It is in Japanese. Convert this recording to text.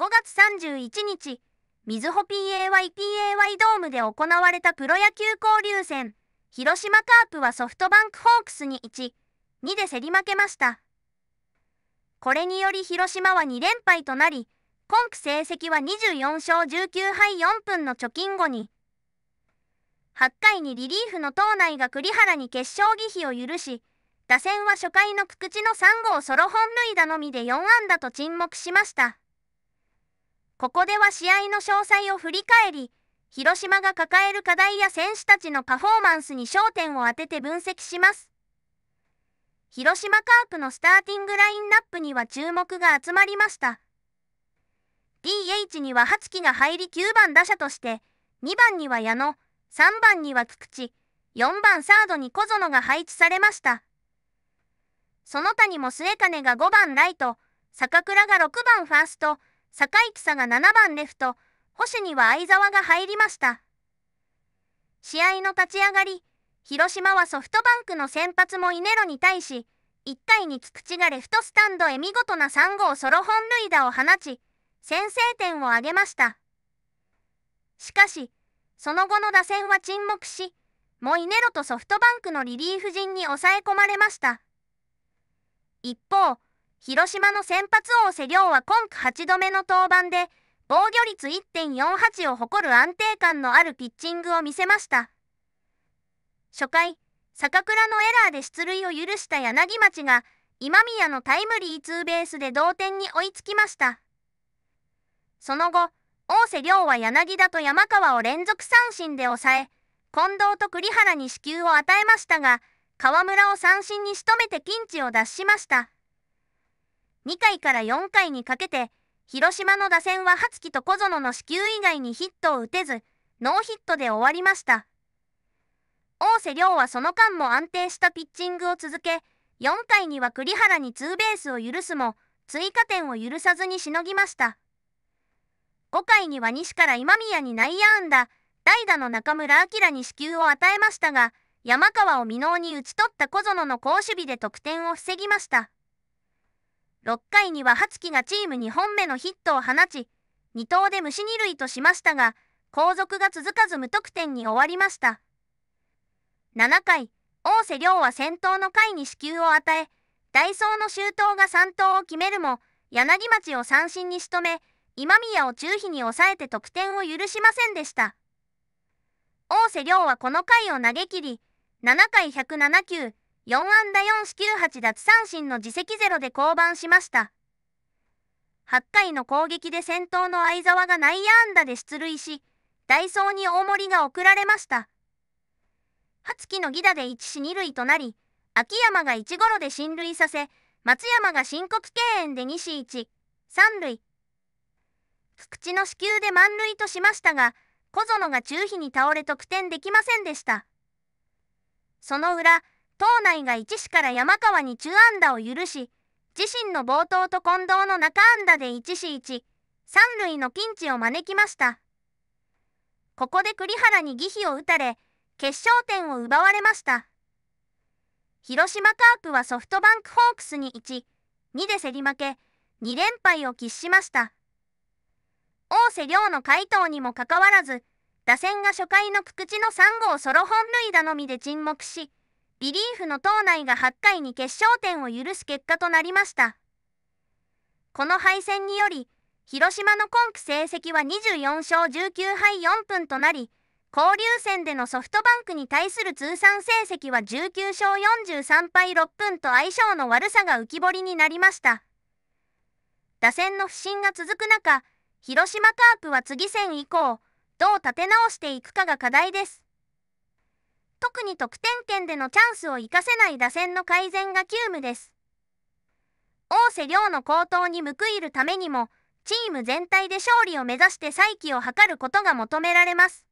5月31日、みずほ PAYPAY ドームで行われたプロ野球交流戦、広島カープはソフトバンクホークスに1、2で競り負けました。これにより広島は2連敗となり、今季成績は24勝19敗4分の貯金後に、8回にリリーフの党内が栗原に決勝疑費を許し、打線は初回の菊池の3号ソロ本塁打のみで4安打と沈黙しました。ここでは試合の詳細を振り返り、広島が抱える課題や選手たちのパフォーマンスに焦点を当てて分析します。広島カープのスターティングラインナップには注目が集まりました。DH には初期が入り9番打者として、2番には矢野、3番には菊池、4番サードに小園が配置されました。その他にも末金が5番ライト、坂倉が6番ファースト、坂井草が7番レフト、星には相沢が入りました。試合の立ち上がり、広島はソフトバンクの先発もイネロに対し、1回に菊池がレフトスタンドへ見事な3号ソロ本塁打を放ち、先制点を挙げました。しかし、その後の打線は沈黙し、モイネロとソフトバンクのリリーフ陣に抑え込まれました。一方、広島の先発王瀬良は今季8度目の登板で、防御率1.48を誇る安定感のあるピッチングを見せました。初回、坂倉のエラーで出塁を許した柳町が、今宮のタイムリーツーベースで同点に追いつきました。その後、大瀬良は柳田と山川を連続三振で抑え、近藤と栗原に支球を与えましたが、河村を三振に仕留めてピンチを脱しました。2回から4回にかけて広島の打線は葉月と小園の支球以外にヒットを打てずノーヒットで終わりました大瀬良はその間も安定したピッチングを続け4回には栗原にツーベースを許すも追加点を許さずにしのぎました5回には西から今宮に内野安打代打の中村晃に支球を与えましたが山川を未納に打ち取った小園の好守備で得点を防ぎました6回にはハツがチーム2本目のヒットを放ち、2投で虫二塁としましたが、後続が続かず無得点に終わりました。7回、大瀬良は先頭の回に支給を与え、ダイソーの周到が3投を決めるも、柳町を三振に仕留め、今宮を中飛に抑えて得点を許しませんでした。大瀬良はこの回を投げ切り、7回107球、4安打4四球8奪三振の自責ゼロで降板しました。8回の攻撃で先頭の相沢が内野安打で出塁し、代走に大森が送られました。初期の犠打で1死2塁となり、秋山が1ゴロで進塁させ、松山が申告敬遠で2死1、3塁。菊池の支球で満塁としましたが、小園が中飛に倒れ得点できませんでした。その裏、党内が1市から山川に中安打を許し自身の冒頭と近藤の中安打で1市1 3塁のピンチを招きましたここで栗原に疑費を打たれ決勝点を奪われました広島カープはソフトバンクホークスに1 2で競り負け2連敗を喫しました大瀬良の回答にもかかわらず打線が初回の菊池の3号ソロ本塁打のみで沈黙しビリーフの党内が8回に決勝点を許す結果となりました。この敗戦により、広島の今季成績は24勝19敗4分となり、交流戦でのソフトバンクに対する通算成績は19勝43敗6分と相性の悪さが浮き彫りになりました。打線の不振が続く中、広島カープは次戦以降、どう立て直していくかが課題です。特に得点圏でのチャンスを生かせない打線の改善が急務です。大瀬良の高騰に報いるためにも、チーム全体で勝利を目指して再起を図ることが求められます。